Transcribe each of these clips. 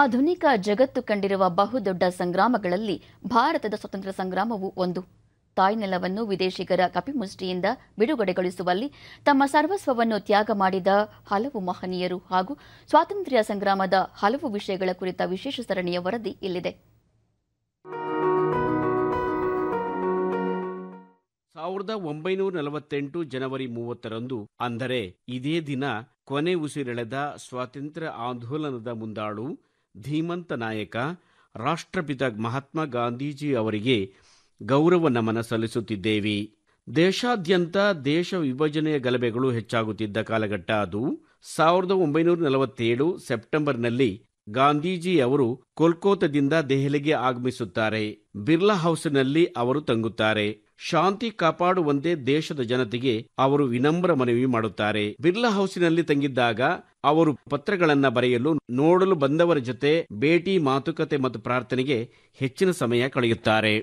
ಆಧುನಿಕ ಜಗತ್ತು ಕಂಡಿರುವ ಬಹುದೊಡ್ಡ ಸಂಗ್ರಾಮಗಳಲ್ಲಿ ಭಾರತದ ಸ್ವತಂತ್ರ ಸಂಗ್ರಾಮವು ಒಂದು ತಾಯ್ನೆಲವನ್ನು ವಿದೇಶಿಗರ ಕಪಿಮುಷ್ಟಿಯಿಂದ ಬಿಡುಗಡೆಗೊಳಿಸುವಲ್ಲಿ ತಮ್ಮ ಸರ್ವಸ್ವವನ್ನು ತ್ಯಾಗ ಮಾಡಿದ ಹಲವು ಮಹನೀಯರು ಹಾಗೂ ಸ್ವಾತಂತ್ರ್ಯ ಸಂಗ್ರಾಮದ ಹಲವು ವಿಷಯಗಳ ಕುರಿತ ವಿಶೇಷ ಸರಣಿಯ ವರದಿ ಇಲ್ಲಿದೆ ಸಾವಿರದ ಒಂಬೈನೂರ ನಲವತ್ತೆಂಟು ಜನವರಿ ಮೂವತ್ತರಂದು ಅಂದರೆ ಇದೇ ದಿನ ಕೊನೆ ಉಸಿರೆಳೆದ ಸ್ವಾತಂತ್ರ್ಯ ಆಂದೋಲನದ ಮುಂದಾಳು ಧೀಮಂತ ನಾಯಕ ರಾಷ್ಟ್ರಪಿತ ಮಹಾತ್ಮ ಗಾಂಧೀಜಿ ಅವರಿಗೆ ಗೌರವ ನಮನ ಸಲ್ಲಿಸುತ್ತಿದ್ದೇವೆ ದೇಶಾದ್ಯಂತ ದೇಶ ವಿಭಜನೆಯ ಗಲಭೆಗಳು ಹೆಚ್ಚಾಗುತ್ತಿದ್ದ ಕಾಲಘಟ್ಟ ಅದು ಸಾವಿರದ ಒಂಬೈನೂರ ನಲವತ್ತೇಳು ಸೆಪ್ಟೆಂಬರ್ನಲ್ಲಿ ಗಾಂಧೀಜಿ ಅವರು ಕೋಲ್ಕತ್ತಾದಿಂದ ದೆಹಲಿಗೆ ಆಗಮಿಸುತ್ತಾರೆ ಬಿರ್ಲಾ ಹೌಸ್ನಲ್ಲಿ ಅವರು ತಂಗುತ್ತಾರೆ ಶಾಂತಿ ಕಾಪಾಡುವಂತೆ ದೇಶದ ಜನತೆಗೆ ಅವರು ವಿನಮ್ರ ಮನವಿ ಮಾಡುತ್ತಾರೆ ಬಿರ್ಲಾ ಹೌಸಿನಲ್ಲಿ ತಂಗಿದ್ದಾಗ ಅವರು ಪತ್ರಗಳನ್ನು ಬರೆಯಲು ನೋಡಲು ಬಂದವರ ಜೊತೆ ಭೇಟಿ ಮಾತುಕತೆ ಮತ್ತು ಪ್ರಾರ್ಥನೆಗೆ ಹೆಚ್ಚಿನ ಸಮಯ ಕಳೆಯುತ್ತಾರೆ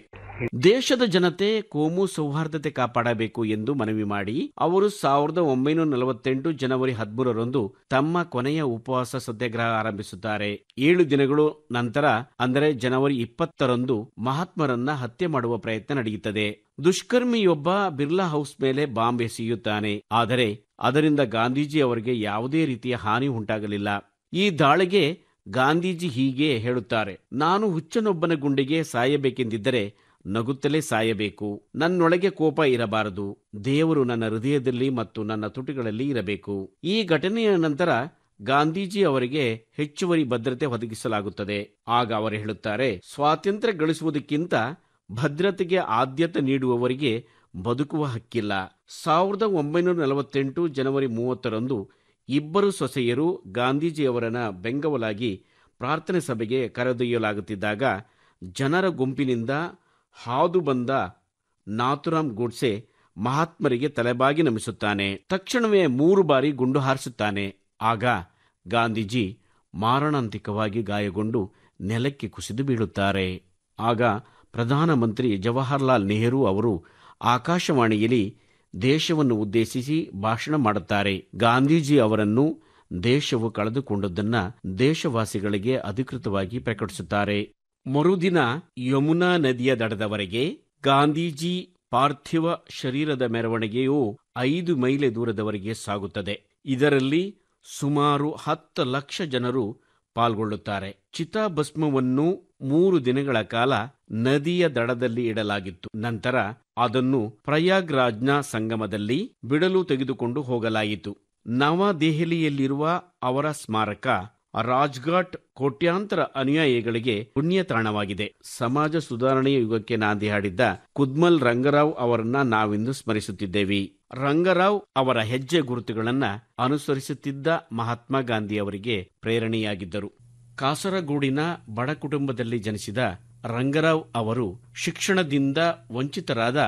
ದೇಶದ ಜನತೆ ಕೋಮು ಸೌಹಾರ್ದತೆ ಕಾಪಾಡಬೇಕು ಎಂದು ಮನವಿ ಮಾಡಿ ಅವರು ಸಾವಿರದ ಒಂಬೈನೂರ ನಲವತ್ತೆಂಟು ಜನವರಿ ಹದಿಮೂರರಂದು ತಮ್ಮ ಕೊನೆಯ ಉಪವಾಸ ಸತ್ಯಾಗ್ರಹ ಆರಂಭಿಸುತ್ತಾರೆ ಏಳು ದಿನಗಳು ನಂತರ ಅಂದರೆ ಜನವರಿ ಇಪ್ಪತ್ತರಂದು ಮಹಾತ್ಮರನ್ನ ಹತ್ಯೆ ಮಾಡುವ ಪ್ರಯತ್ನ ನಡೆಯುತ್ತದೆ ದುಷ್ಕರ್ಮಿಯೊಬ್ಬ ಬಿರ್ಲಾ ಹೌಸ್ ಮೇಲೆ ಬಾಂಬ್ ಎಸೆಯುತ್ತಾನೆ ಆದರೆ ಅದರಿಂದ ಗಾಂಧೀಜಿ ಅವರಿಗೆ ಯಾವುದೇ ರೀತಿಯ ಹಾನಿ ಉಂಟಾಗಲಿಲ್ಲ ಈ ದಾಳಿಗೆ ಗಾಂಧೀಜಿ ಹೀಗೆ ಹೇಳುತ್ತಾರೆ ನಾನು ಹುಚ್ಚನೊಬ್ಬನ ಗುಂಡಿಗೆ ಸಾಯಬೇಕೆಂದಿದ್ದರೆ ನಗುತ್ತಲೇ ಸಾಯಬೇಕು ನನ್ನೊಳಗೆ ಕೋಪ ಇರಬಾರದು ದೇವರು ನನ್ನ ಹೃದಯದಲ್ಲಿ ಮತ್ತು ನನ್ನ ತುಟಿಗಳಲ್ಲಿ ಇರಬೇಕು ಈ ಘಟನೆಯ ನಂತರ ಗಾಂಧೀಜಿ ಅವರಿಗೆ ಹೆಚ್ಚುವರಿ ಭದ್ರತೆ ಒದಗಿಸಲಾಗುತ್ತದೆ ಆಗ ಅವರು ಹೇಳುತ್ತಾರೆ ಸ್ವಾತಂತ್ರ್ಯ ಗಳಿಸುವುದಕ್ಕಿಂತ ಭದ್ರತೆಗೆ ಆದ್ಯತೆ ನೀಡುವವರಿಗೆ ಬದುಕುವ ಹಕ್ಕಿಲ್ಲ ಸಾವಿರದ ಒಂಬೈನೂರ ನಲವತ್ತೆಂಟು ಜನವರಿ ಮೂವತ್ತರಂದು ಇಬ್ಬರು ಸೊಸೆಯರು ಗಾಂಧೀಜಿಯವರನ್ನ ಬೆಂಗವಲಾಗಿ ಪ್ರಾರ್ಥನೆ ಸಭೆಗೆ ಕರೆದೊಯ್ಯಲಾಗುತ್ತಿದ್ದಾಗ ಜನರ ಗುಂಪಿನಿಂದ ಹಾದು ಬಂದ ನಾಥುರಾಮ್ ಗೂಡ್ಸೆ ಮಹಾತ್ಮರಿಗೆ ತಲೆಬಾಗಿ ನಮಿಸುತ್ತಾನೆ ತಕ್ಷಣವೇ ಮೂರು ಬಾರಿ ಗುಂಡು ಹಾರಿಸುತ್ತಾನೆ ಆಗ ಗಾಂಧೀಜಿ ಮಾರಣಾಂತಿಕವಾಗಿ ಗಾಯಗೊಂಡು ನೆಲಕ್ಕೆ ಕುಸಿದು ಬೀಳುತ್ತಾರೆ ಆಗ ಪ್ರಧಾನಮಂತ್ರಿ ಜವಾಹರ್ಲಾಲ್ ನೆಹರು ಅವರು ಆಕಾಶವಾಣಿಯಲ್ಲಿ ದೇಶವನ್ನು ಉದ್ದೇಶಿಸಿ ಭಾಷಣ ಮಾಡುತ್ತಾರೆ ಗಾಂಧೀಜಿ ಅವರನ್ನು ದೇಶವು ಕಳೆದುಕೊಂಡದ್ದನ್ನ ದೇಶವಾಸಿಗಳಿಗೆ ಅಧಿಕೃತವಾಗಿ ಪ್ರಕಟಿಸುತ್ತಾರೆ ಮರುದಿನ ಯಮುನಾ ನದಿಯ ದಡದವರೆಗೆ ಗಾಂಧೀಜಿ ಪಾರ್ಥಿವ ಶರೀರದ ಮೆರವಣಿಗೆಯು ಐದು ಮೈಲಿ ದೂರದವರೆಗೆ ಸಾಗುತ್ತದೆ ಇದರಲ್ಲಿ ಸುಮಾರು ಹತ್ತು ಲಕ್ಷ ಜನರು ಪಾಲ್ಗೊಳ್ಳುತ್ತಾರೆ ಚಿತಾಭಸ್ಮವನ್ನು ಮೂರು ದಿನಗಳ ಕಾಲ ನದಿಯ ದಡದಲ್ಲಿ ಇಡಲಾಗಿತ್ತು ನಂತರ ಅದನ್ನು ಪ್ರಯಾಗ್ರಾಜ್ನ ಸಂಗಮದಲ್ಲಿ ಬಿಡಲು ತೆಗೆದುಕೊಂಡು ಹೋಗಲಾಯಿತು ನವದೆಹಲಿಯಲ್ಲಿರುವ ಅವರ ಸ್ಮಾರಕ ರಾಜ್ಘಾಟ್ ಕೋಟ್ಯಾಂತರ ಅನುಯಾಯಿಗಳಿಗೆ ಪುಣ್ಯ ತಾಣವಾಗಿದೆ ಸಮಾಜ ಸುಧಾರಣೆಯ ಯುಗಕ್ಕೆ ನಾಂದಿ ಹಾಡಿದ್ದ ಕುದ್ಮಲ್ ರಂಗರಾವ್ ಅವರನ್ನ ನಾವಿಂದು ಸ್ಮರಿಸುತ್ತಿದ್ದೇವೆ ರಂಗರಾವ್ ಅವರ ಹೆಜ್ಜೆ ಗುರುತುಗಳನ್ನ ಅನುಸರಿಸುತ್ತಿದ್ದ ಮಹಾತ್ಮ ಗಾಂಧಿ ಅವರಿಗೆ ಪ್ರೇರಣೆಯಾಗಿದ್ದರು ಕಾಸರಗೋಡಿನ ಬಡ ಕುಟುಂಬದಲ್ಲಿ ಜನಿಸಿದ ರಂಗರಾವ್ ಅವರು ಶಿಕ್ಷಣದಿಂದ ವಂಚಿತರಾದ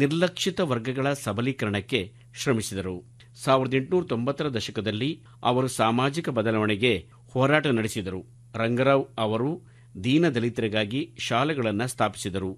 ನಿರ್ಲಕ್ಷಿತ ವರ್ಗಗಳ ಸಬಲೀಕರಣಕ್ಕೆ ಶ್ರಮಿಸಿದರು ಸಾವಿರದ ಎಂಟುನೂರ ತೊಂಬತ್ತರ ದಶಕದಲ್ಲಿ ಅವರು ಸಾಮಾಜಿಕ ಬದಲಾವಣೆಗೆ ಹೋರಾಟ ನಡೆಸಿದರು ರಂಗರಾವ್ ಅವರು ದೀನದಲಿತರಿಗಾಗಿ ಶಾಲೆಗಳನ್ನು ಸ್ಥಾಪಿಸಿದರು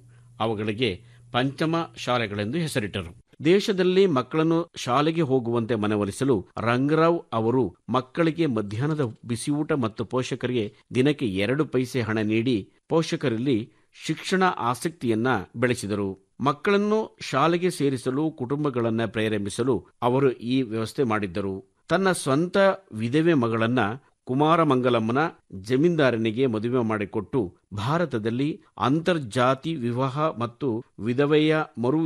ಅವುಗಳಿಗೆ ಪಂಚಮ ಶಾಲೆಗಳೆಂದು ಹೆಸರಿಟ್ಟರು ದೇಶದಲ್ಲಿ ಮಕ್ಕಳನ್ನು ಶಾಲೆಗೆ ಹೋಗುವಂತೆ ಮನವೊಲಿಸಲು ರಂಗರಾವ್ ಅವರು ಮಕ್ಕಳಿಗೆ ಮಧ್ಯಾಹ್ನದ ಬಿಸಿಯೂಟ ಮತ್ತು ಪೋಷಕರಿಗೆ ದಿನಕ್ಕೆ ಎರಡು ಪೈಸೆ ಹಣ ನೀಡಿ ಪೋಷಕರಲ್ಲಿ ಶಿಕ್ಷಣ ಆಸಕ್ತಿಯನ್ನ ಬೆಳೆಸಿದರು ಮಕ್ಕಳನ್ನು ಶಾಲೆಗೆ ಸೇರಿಸಲು ಕುಟುಂಬಗಳನ್ನು ಪ್ರೇರೇಪಿಸಲು ಅವರು ಈ ವ್ಯವಸ್ಥೆ ಮಾಡಿದ್ದರು ತನ್ನ ಸ್ವಂತ ವಿಧವೆ ಮಗಳನ್ನ ಕುಮಾರಮಂಗಲಮ್ಮನ ಜಮೀನ್ದಾರನಿಗೆ ಮದುವೆ ಮಾಡಿಕೊಟ್ಟು ಭಾರತದಲ್ಲಿ ಅಂತರ್ಜಾತಿ ವಿವಾಹ ಮತ್ತು ವಿಧವೆಯ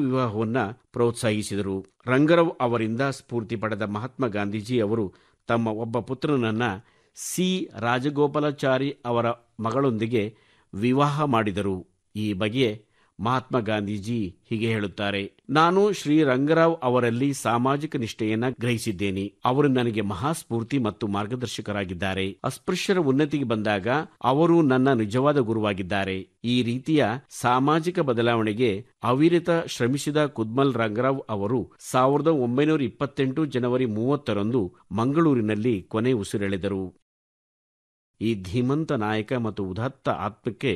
ವಿವಾಹವನ್ನು ಪ್ರೋತ್ಸಾಹಿಸಿದರು ರಂಗರಾವ್ ಅವರಿಂದ ಸ್ಫೂರ್ತಿ ಪಡೆದ ಮಹಾತ್ಮ ಗಾಂಧೀಜಿ ಅವರು ತಮ್ಮ ಒಬ್ಬ ಪುತ್ರನನ್ನ ಸಿ ರಾಜಗೋಪಾಲಾಚಾರಿ ಅವರ ಮಗಳೊಂದಿಗೆ ವಿವಾಹ ಮಾಡಿದರು ಈ ಬಗೆಯೇ ಮಹಾತ್ಮ ಗಾಂಧೀಜಿ ಹೀಗೆ ಹೇಳುತ್ತಾರೆ ನಾನು ಶ್ರೀ ರಂಗರಾವ್ ಅವರಲ್ಲಿ ಸಾಮಾಜಿಕ ನಿಷ್ಠೆಯನ್ನ ಗ್ರಹಿಸಿದ್ದೇನೆ ಅವರು ನನಗೆ ಮಹಾಸ್ಫೂರ್ತಿ ಮತ್ತು ಮಾರ್ಗದರ್ಶಕರಾಗಿದ್ದಾರೆ ಅಸ್ಪೃಶ್ಯರ ಉನ್ನತಿಗೆ ಬಂದಾಗ ಅವರು ನನ್ನ ನಿಜವಾದ ಗುರುವಾಗಿದ್ದಾರೆ ಈ ರೀತಿಯ ಸಾಮಾಜಿಕ ಬದಲಾವಣೆಗೆ ಅವಿರತ ಶ್ರಮಿಸಿದ ಕುದ್ಮಲ್ ರಂಗರಾವ್ ಅವರು ಸಾವಿರದ ಒಂಬೈನೂರ ಇಪ್ಪತ್ತೆಂಟು ಜನವರಿ ಮೂವತ್ತರಂದು ಮಂಗಳೂರಿನಲ್ಲಿ ಕೊನೆ ಉಸಿರೆಳೆದರು ಈ ಧೀಮಂತ ನಾಯಕ ಮತ್ತು ಉದಾತ್ತ ಆತ್ಮಕ್ಕೆ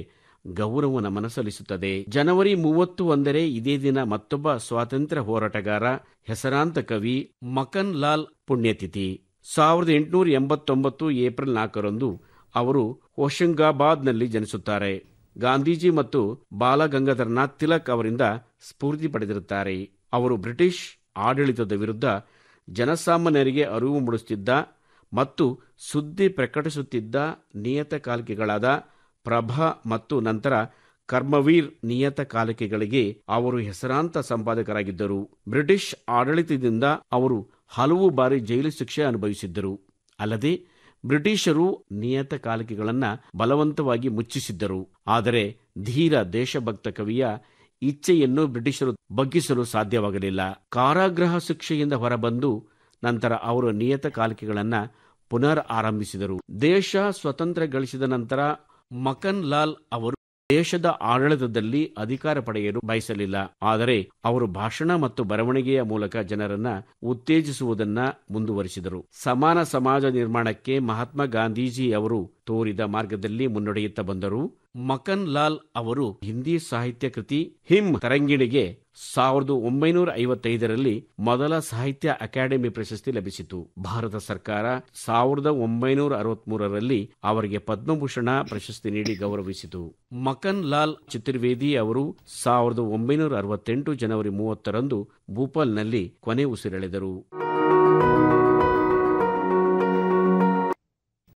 ಗೌರವ ನಮನ ಸಲ್ಲಿಸುತ್ತದೆ ಜನವರಿ ಮೂವತ್ತು ಒಂದರೆ ಇದೇ ದಿನ ಮತ್ತೊಬ್ಬ ಸ್ವಾತಂತ್ರ್ಯ ಹೋರಾಟಗಾರ ಹೆಸರಾಂತ ಕವಿ ಮಕನ್ ಲಾಲ್ ಪುಣ್ಯತಿಥಿ ಸಾವಿರದ ಎಂಟುನೂರ ಎಂಬತ್ತೊಂಬತ್ತು ಏಪ್ರಿಲ್ ನಾಲ್ಕರಂದು ಅವರು ನಲ್ಲಿ ಜನಿಸುತ್ತಾರೆ ಗಾಂಧೀಜಿ ಮತ್ತು ಬಾಲಗಂಗಾಧರನಾಥ್ ತಿಲಕ್ ಅವರಿಂದ ಸ್ಫೂರ್ತಿ ಪಡೆದಿರುತ್ತಾರೆ ಅವರು ಬ್ರಿಟಿಷ್ ಆಡಳಿತದ ವಿರುದ್ಧ ಜನಸಾಮಾನ್ಯರಿಗೆ ಅರಿವು ಮೂಡಿಸುತ್ತಿದ್ದ ಮತ್ತು ಸುದ್ದಿ ಪ್ರಕಟಿಸುತ್ತಿದ್ದ ನಿಯತಕಾಲಿಕೆಗಳಾದ ಪ್ರಭಾ ಮತ್ತು ನಂತರ ಕರ್ಮವೀರ್ ನಿಯತಕಾಲಿಕೆಗಳಿಗೆ ಅವರು ಹೆಸರಾಂತ ಸಂಪಾದಕರಾಗಿದ್ದರು ಬ್ರಿಟಿಷ್ ಆಡಳಿತದಿಂದ ಅವರು ಹಲವು ಬಾರಿ ಜೈಲು ಶಿಕ್ಷೆ ಅನುಭವಿಸಿದ್ದರು ಅಲ್ಲದೆ ಬ್ರಿಟಿಷರು ನಿಯತಕಾಲಿಕೆಗಳನ್ನು ಬಲವಂತವಾಗಿ ಮುಚ್ಚಿಸಿದ್ದರು ಆದರೆ ಧೀರ ದೇಶಭಕ್ತ ಕವಿಯ ಇಚ್ಛೆಯನ್ನು ಬ್ರಿಟಿಷರು ಬಗ್ಗಿಸಲು ಸಾಧ್ಯವಾಗಲಿಲ್ಲ ಕಾರಾಗೃಹ ಶಿಕ್ಷೆಯಿಂದ ಹೊರಬಂದು ನಂತರ ಅವರು ನಿಯತಕಾಲಿಕೆಗಳನ್ನು ಪುನರ್ ಆರಂಭಿಸಿದರು ದೇಶ ಸ್ವತಂತ್ರ ಗಳಿಸಿದ ನಂತರ ಮಕನ್ ಲಾಲ್ ಅವರು ದೇಶದ ಆಡಳಿತದಲ್ಲಿ ಅಧಿಕಾರ ಪಡೆಯಲು ಬಯಸಲಿಲ್ಲ ಆದರೆ ಅವರು ಭಾಷಣ ಮತ್ತು ಬರವಣಿಗೆಯ ಮೂಲಕ ಜನರನ್ನ ಉತ್ತೇಜಿಸುವುದನ್ನ ಮುಂದುವರಿಸಿದರು ಸಮಾನ ಸಮಾಜ ನಿರ್ಮಾಣಕ್ಕೆ ಮಹಾತ್ಮ ಗಾಂಧೀಜಿ ಅವರು ತೋರಿದ ಮಾರ್ಗದಲ್ಲಿ ಮುನ್ನಡೆಯುತ್ತಾ ಬಂದರು ಮಕನ್ ಲಾಲ್ ಅವರು ಹಿಂದಿ ಸಾಹಿತ್ಯ ಕೃತಿ ಹಿಮ್ ತರಂಗಿಣಿಗೆ ಸಾವಿರದ ಒಂಬೈನೂರ ಐವತ್ತೈದರಲ್ಲಿ ಮೊದಲ ಸಾಹಿತ್ಯ ಅಕಾಡೆಮಿ ಪ್ರಶಸ್ತಿ ಲಭಿಸಿತು ಭಾರತ ಸರ್ಕಾರ ಸಾವಿರದ ಒಂಬೈನೂರ ಅರವತ್ಮೂರರಲ್ಲಿ ಅವರಿಗೆ ಪದ್ಮಭೂಷಣ ಪ್ರಶಸ್ತಿ ನೀಡಿ ಗೌರವಿಸಿತು ಮಕನ್ ಲಾಲ್ ಚತುರ್ವೇದಿ ಅವರು ಸಾವಿರದ ಒಂಬೈನೂರ ಅರವತ್ತೆಂಟು ಜನವರಿ ಮೂವತ್ತರಂದು ಭೂಪಾಲ್ನಲ್ಲಿ ಕೊನೆ ಉಸಿರೆಳೆದರು